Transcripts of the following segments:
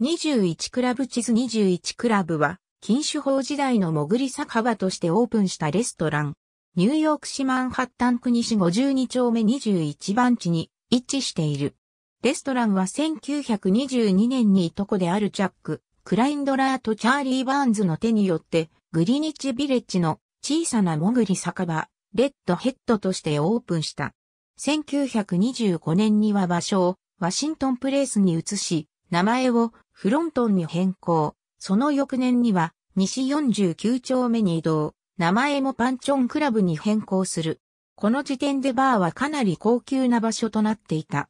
21クラブ地図21クラブは、禁酒法時代の潜り酒場としてオープンしたレストラン。ニューヨーク市マンハッタン区西52丁目21番地に一致している。レストランは1922年にいとこであるチャック、クラインドラーとチャーリー・バーンズの手によって、グリニッチビレッジの小さな潜り酒場、レッドヘッドとしてオープンした。1925年には場所をワシントンプレイスに移し、名前をフロントンに変更。その翌年には、西49丁目に移動。名前もパンチョンクラブに変更する。この時点でバーはかなり高級な場所となっていた。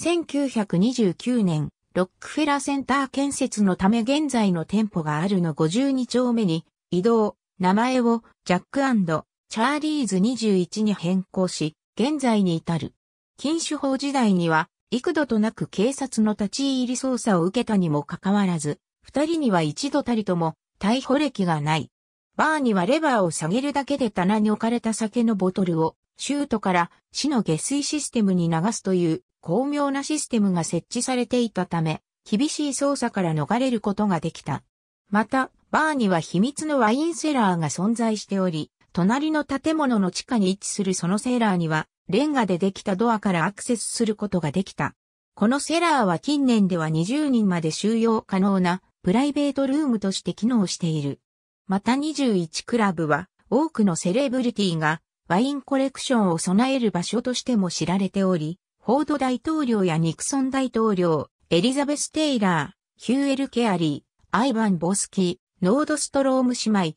1929年、ロックフェラーセンター建設のため現在の店舗があるの52丁目に移動、名前をジャックチャーリーズ21に変更し、現在に至る。禁酒法時代には幾度となく警察の立ち入り捜査を受けたにもかかわらず、二人には一度たりとも逮捕歴がない。バーにはレバーを下げるだけで棚に置かれた酒のボトルを、シュートから市の下水システムに流すという巧妙なシステムが設置されていたため、厳しい捜査から逃れることができた。また、バーには秘密のワインセラーが存在しており、隣の建物の地下に位置するそのセーラーには、レンガでできたドアからアクセスすることができた。このセラーは近年では20人まで収容可能なプライベートルームとして機能している。また21クラブは多くのセレブリティがワインコレクションを備える場所としても知られており、フォード大統領やニクソン大統領、エリザベス・テイラー、ヒューエル・ケアリー、アイヴァン・ボスキー、ノードストローム姉妹、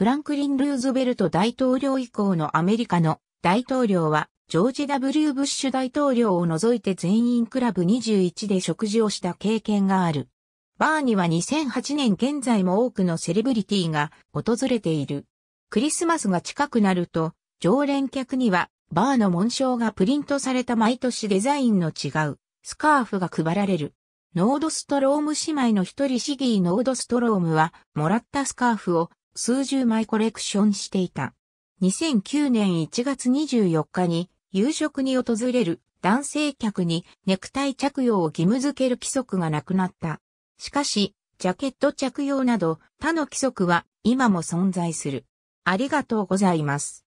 フランクリン・ルーズベルト大統領以降のアメリカの大統領は、ジョージ・ W・ ブッシュ大統領を除いて全員クラブ21で食事をした経験がある。バーには2008年現在も多くのセレブリティが訪れている。クリスマスが近くなると、常連客にはバーの紋章がプリントされた毎年デザインの違うスカーフが配られる。ノードストローム姉妹の一人シギー・ノードストロームは、もらったスカーフを数十枚コレクションしていた。2009年1月24日に夕食に訪れる男性客にネクタイ着用を義務付ける規則がなくなった。しかし、ジャケット着用など他の規則は今も存在する。ありがとうございます。